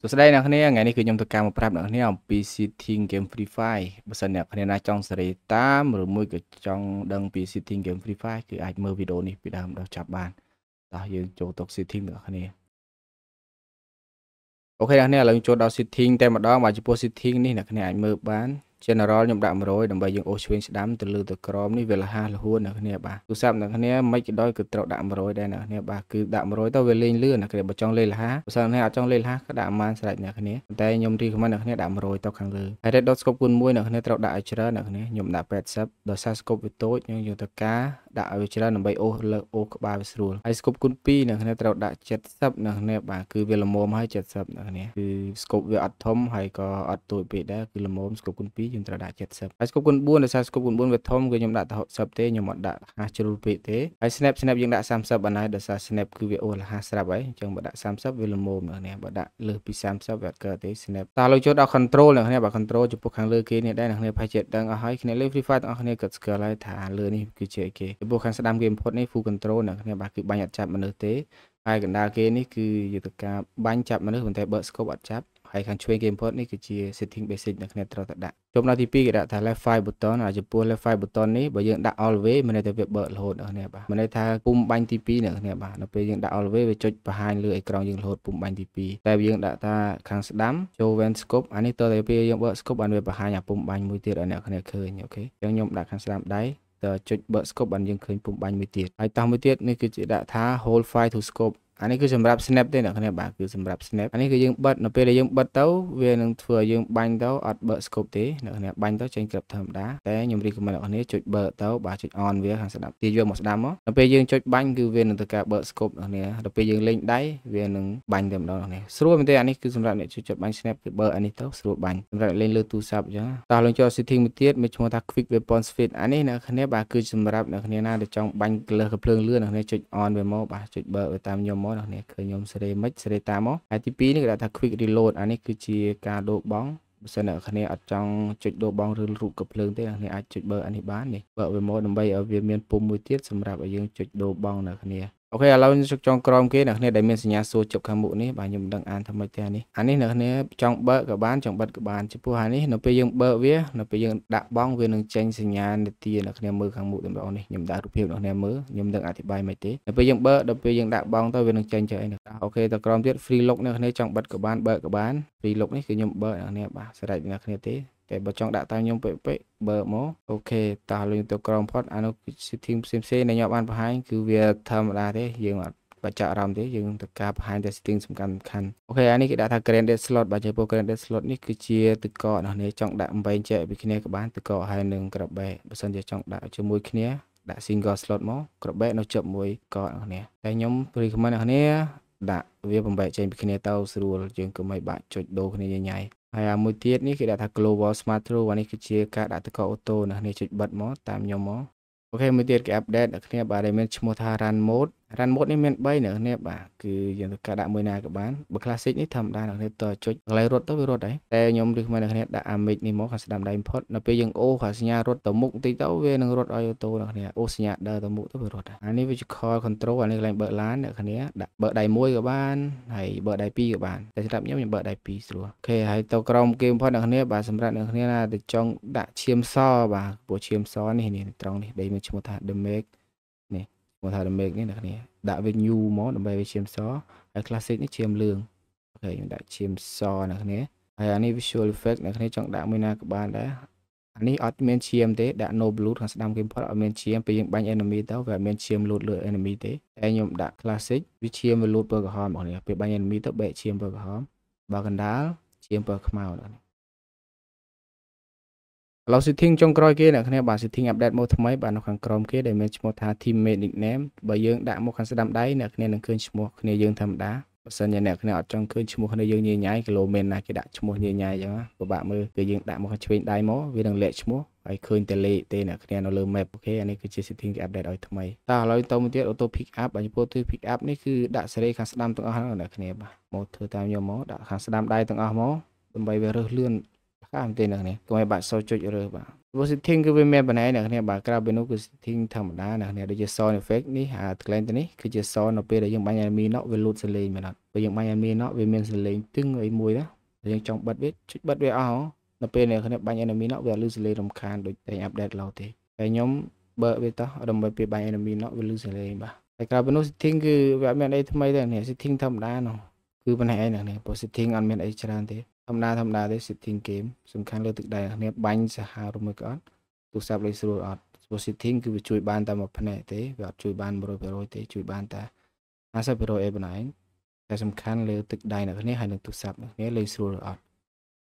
សួស្តីអ្នកនាងថ្ងៃនេះគឺខ្ញុំទៅការមកប្រាប់អ្នកនាងអំពី Sitting Game Free Fire បើសិនអ្នកនាងណាចង់សេរីតាមឬមួយក៏ចង់ដឹងពី Sitting Game Free Fire គឺអាចមើលវីដេអូនេះពីដើមដល់ចប់បានតោះយើងចូលទៅ Sitting អ្នកនាងអូខេអ្នកនាងឥឡូវចូលដល់ Sitting តែម្ដងបាទចំពោះ Sitting នេះអ្នកនាងអាចមើលបាន General ខ្ញុំដាក់100ដើម្បីយើងអូសឆ្វេងស្ដាំទៅលើទៅក្រមនេះវាលហាលហួនអ្នកគ្នាបាទទូរស័ព្ទអ្នកគ្នាមិនក៏ដោយគឺត្រូវដាក់100ដែរអ្នកគ្នាបាទគឺដាក់100ទៅវាលេងលឿនអ្នកគ្នាបើចង់លេងលហាបើសិនអ្នកអត់ចង់លេងលហាក៏ដាក់ប្រហែលស្រេចអ្នកគ្នាតែខ្ញុំ recommend អ្នកគ្នាដាក់100ទៅខាងលើហើយ red dot scope គុណ1អ្នកគ្នាត្រូវដាក់ឲ្យច្រើនអ្នកគ្នាខ្ញុំដាក់80ដោយសារ scope វាតូចយើងយកទៅការដាក់ឲ្យវាច្រើនដើម្បីអូសលើអូសក្បាលវាស្រួលហើយ scope គុណ2អ្នកគ្នាត្រូវដាក់70អ្នកគ្នាបាទគឺវាល្មមហើយ70អ្នកគ្នាគឺ scope វាអត់ធំហើយក៏អត់តូចពេកដែរគឺល្មម scope គុណ2យើងត្រូវដាក់70ហើយស្គប់គុណ4ដោយសារស្គប់គុណ4វាធំគឺខ្ញុំដាក់តែ60ទេខ្ញុំអត់ដាក់ហាសជ្រុលពេកទេហើយ snap snap យើងដាក់30បានហើយដោយសារ snap គឺវាអូលហាសស្រាប់ហើយអញ្ចឹងបើដាក់30វាល្មមអ្នកនេះបើដាក់លើសពី30វាអត់កើតទេ snap តាលោកចូលដល់ control អ្នកនេះបើ control ចំពោះខាងលើគេនេះដែរអ្នកនេះផៃចិត្តដឹងអស់ហើយគ្នាលេង free fire ទាំងអស់គ្នាក៏ skill ហើយថាលើនេះគឺជាអីគេចំពោះខាងស្ដាំគេបំផុតនេះ full control អ្នកនេះបាទគឺបាញ់អត់ចាប់មនុស្សទេហើយកណ្ដាលគេនេះគឺយុទ្ធការបាញ់ចាប់មនុស្សប៉ុន្តែបើក scope អត់ចាប់ហើយខាងឆ្វេងគេបំផុតនេះគឺជា setting basic ដែលគ្នាត្រូវតែដាក់ចំណុចទី2គេដាក់ថា left file button ហើយចំពោះ left file button នេះបើយើងដាក់ all the way មានន័យថាវាបើករហូតអ្នកគ្នាបាទមានន័យថាពុំបាញ់ទី2អ្នកគ្នាបាទដល់ពេលយើងដាក់ all the way វាចុចបង្ហាញលើអេក្រង់យើងរហូតពុំបាញ់ទី2តែយើងដាក់ថាខាងស្ដាំចូល when scope អានេះតើតែពេលយើងបើក scope បានវាបង្ហាញអាពុំបាញ់មួយទៀតឲ្យអ្នកគ្នាឃើញអូខេអញ្ចឹងខ្ញុំដាក់ខាងស្ដាំដៃតើចុចបើក scope បានយើងឃើញពុំបាញ់មួយទៀតហើយតោះមួយទៀតនេះគឺជាដាក់ថា hold file to scope អានេះគឺសម្រាប់ snap ទេអ្នកគ្នាបាទគឺសម្រាប់ snap អានេះគឺយើងបិទនៅពេលដែលយើងបិទទៅវានឹងធ្វើឲ្យយើងបាញ់ទៅអត់បើក scope ទេអ្នកគ្នាបាញ់ទៅចេញក្របធម្មតាតែខ្ញុំ recommend អ្នកគ្នាចុចបើកទៅបាទចុច on វាខាងស្ដាប់ទៀតយកមកស្ដាប់មកនៅពេលយើងចុចបាញ់គឺវានឹងទៅការបើក scope អ្នកគ្នាដល់ពេលយើងលេងដៃវានឹងបាញ់តែម្ដងអ្នកគ្នាស្រួលមែនទេអានេះគឺសម្រាប់អ្នកចុចបាញ់ snap គឺបើកអានេះទៅស្រួលបាញ់សម្រាប់លេងលើទូរស័ព្ទអញ្ចឹងតោះឡើងចូល setting មួយទៀតមានឈ្មោះថា quick weapon speed អានេះអ្នកគ្នាបាទគឺសម្រាប់អ្នកគ្នាណាដែលចង់បាញ់លើកភ្លើងលឿនអ្នកគ្នាចុច on វាមកបាទចុចបើកវាតាមខ្ញុំមកអ្នកនាងឃើញខ្ញុំសេរីមិចសេរីតាមមកហើយទី2នេះគេដាក់ថា quick reload អានេះគឺជាការដូរបង់បើសិនអ្នកនាងអត់ចង់ចុចដូរបង់ឬរូបកំភ្លើងទេអ្នកនាងអាចចុចបើអានេះបាននេះបើវាមកដើម្បីឲ្យវាមានពុំមួយទៀតសម្រាប់ឲ្យយើងចុចដូរបង់អ្នកនាងអូខេឥឡូវខ្ញុំចង់ក្រោមគេអ្នកគ្នាដែលមានសញ្ញាសួរជប់ខាងមុខនេះបាទខ្ញុំមិនដឹងអានថាម៉េចទេនេះអានេះអ្នកគ្នាចង់បើកក៏បានចង់បិទក៏បានចំពោះអានេះនៅពេលយើងបើកវានៅពេលយើងដាក់បង់វានឹងចេញសញ្ញានាទីអ្នកគ្នាមើលខាងមុខទាំងអស់នេះខ្ញុំដាក់រូបភាពអ្នកគ្នាមើលខ្ញុំមិនដឹងអធិប្បាយមិនទេនៅពេលយើងបើកដល់ពេលយើងដាក់បង់ទៅវានឹងចេញចេះអីអ្នកអូខេតក្រោមទៀត free lock អ្នកគ្នាចង់បិទក៏បានបើកក៏បាន free lock នេះគឺខ្ញុំបើកអ្នកគ្នាបាទស្រេចអ្នកគ្នាទេតែបើចង់ដាក់តាំងខ្ញុំពេកពេកបើមកអូខេតោះលុយទៅក្រោមផុតអានោះគឺ setting ផ្សេងផ្សេងដែលខ្ញុំបានបង្ហាញគឺវាធម្មតាទេយើងអត់បើចាក់អារម្មណ៍ទេយើងត្រូវការបង្ហាញតែ setting សំខាន់សំខាន់អូខេអានេះគេដាក់ថា graded slot បាទចំពោះ graded slot នេះគឺជាទឹកកកអ្នកនេះចង់ដាក់8ចែកពីគ្នាក៏បានទឹកកកហើយនឹងក្របេបើសិនជាចង់ដាក់ជាមួយគ្នាដាក់ single slot មកក្របេនៅជិបមួយកកអ្នកនេះតែខ្ញុំ recommend អ្នកនេះដាក់វា8ចេញពីគ្នាទៅស្រួលយើងកុំឲ្យបាក់ចុចដូរគ្នាញ៉ៃហើយអាមួយទៀតនេះគេដាក់ថា Global Smart Through អានេះគឺជាការដាក់តកអូតូអ្នកនាងចុចបិទមកតាមខ្ញុំមកអូខេមួយទៀតគេ update អ្នកនាងបាទដែលមានឈ្មោះថា Run Mode រ៉ាន់ម៉ូតនេះមាន3នៅនេះបាទគឺយើងត្រូវការដាក់មួយណាក៏បានបើ classic នេះធម្មតានៅនេះតចុចកន្លែងរត់ទៅវារត់ហើយតែខ្ញុំឬខ្មែរនៅនេះដាក់ amic នេះមកខាងស្ដាំដៃផុតនៅពេលយើងអូខាងសញ្ញារត់ទៅមុខបន្តិចទៅវានឹងរត់ឲ្យអូតូនៅនេះអូសញ្ញាដើរទៅមុខទៅវារត់អានេះវាជា call control អានេះកន្លែងបើកឡាននៅនេះដាក់បើកដៃមួយក៏បានហើយបើកដៃពីរក៏បានតែសម្រាប់ខ្ញុំខ្ញុំបើកដៃពីរស្រួលអូខេហើយទៅក្រោមគេបំផុតនៅនេះបាទសម្រាប់នៅនេះណាទៅចង់ដាក់ឈាមសបាទពួកឈាមសនេះនេះត្រង់នេះដីមានឈ្មោះថា the make នេះមកថា remake នេះអ្នកគ្នាដាក់វា new មកដើម្បីវាឈាមសហើយ classic នេះឈាមលឿងអូខេខ្ញុំដាក់ឈាមសអ្នកគ្នាហើយអានេះ visual effect អ្នកគ្នាចង់ដាក់មួយណាក៏បានដែរអានេះអត់មានឈាមទេដាក់ no blood ខាងស្ដាំគេបំផុតអត់មានឈាមពេលយើងបាញ់ enemy ទៅវាអត់មានឈាមលូតលើ enemy ទេតែខ្ញុំដាក់ classic វាឈាមវាលូតពើក្រហមបងប្អូនពេលបាញ់ enemy ទៅបែកឈាមពើក្រហមបើកណ្ដាលឈាមពើខ្មៅបងប្អូនឥឡូវ setting ចុងក្រោយគេអ្នកគ្នាបាទ setting update មកថ្មីបាទនៅខាងក្រោមគេដែលមានឈ្មោះថា teammate nickname បើយើងដាក់មកខាងស្ដាំដៃអ្នកគ្នានឹងឃើញឈ្មោះគ្នាយើងធម្មតាបើសិនជាអ្នកគ្នាអត់ចង់ឃើញឈ្មោះគ្នាយើងញញ៉ៃគីឡូមែនណាគេដាក់ឈ្មោះញញ៉ៃអញ្ចឹងពិបាកមើលគឺយើងដាក់មកខាងឆ្វេងដៃមកវានឹងលាក់ឈ្មោះហើយឃើញតែលេខទេអ្នកគ្នានៅលើ map អូខេអានេះគឺជា setting គេ update ឲ្យថ្មីតោះឥឡូវតទៅមួយទៀត auto pick up បាទចំពោះទៅ pick up នេះគឺដាក់សេរីខាងស្ដាំទាំងអស់ហ្នឹងអ្នកគ្នាបាទមកធ្វើតាមយកមកដាក់ខាងស្ដាំដៃទាំងអស់មកដើម្បីវារើសលឿនផ្កាមែនទេអ្នកនាងកុំឲ្យបាក់សោចុចរើសបាទព្រោះ setting គឺវាមានបណ្ណៃអ្នកនាងបាទក្រៅពីនោះគឺ setting ធម្មតាអ្នកនាងដូចជា sound effect នេះអា client ទៅនេះគឺជា sound នៅពេលដែលយើងបាញ់ enemy knock វាលូតសលេងមែនអត់ពេលយើងបាញ់ enemy knock វាមានសលេងទឹងអីមួយណាយើងចង់បិទវាចុចបិទវាអស់នៅពេលអ្នកនាងបាញ់ enemy knock វាលូតសលេងរំខានដូចតែ update ឡោទេហើយខ្ញុំបើកវាតោះដើម្បីពេលបាញ់ enemy knock វាលូតសលេងបាទតែក្រៅពីនោះ setting គឺវាអត់មានអីថ្មីទេអ្នក setting ធម្មតានោះគឺបណ្ណៃអ្នកនាង positioning អត់មានអីច្រើនទេធម្មតាធម្មតាទេ sitting game សំខាន់លើទឹកដៃអ្នកបាញ់សាហាវឬមួយក៏អត់ទូរស័ព្ទលេងស្រួលអត់ព្រោះ sitting គឺវាជួយបានតែមួយផ្នែកទេ វាអត់ជួយបាន100%ទេជួយបានតែ50%ឯប៉ុណ្ណឹងតែសំខាន់លើទឹកដៃអ្នកនេះហើយនឹងទូរស័ព្ទអ្នកលេងស្រួលអត់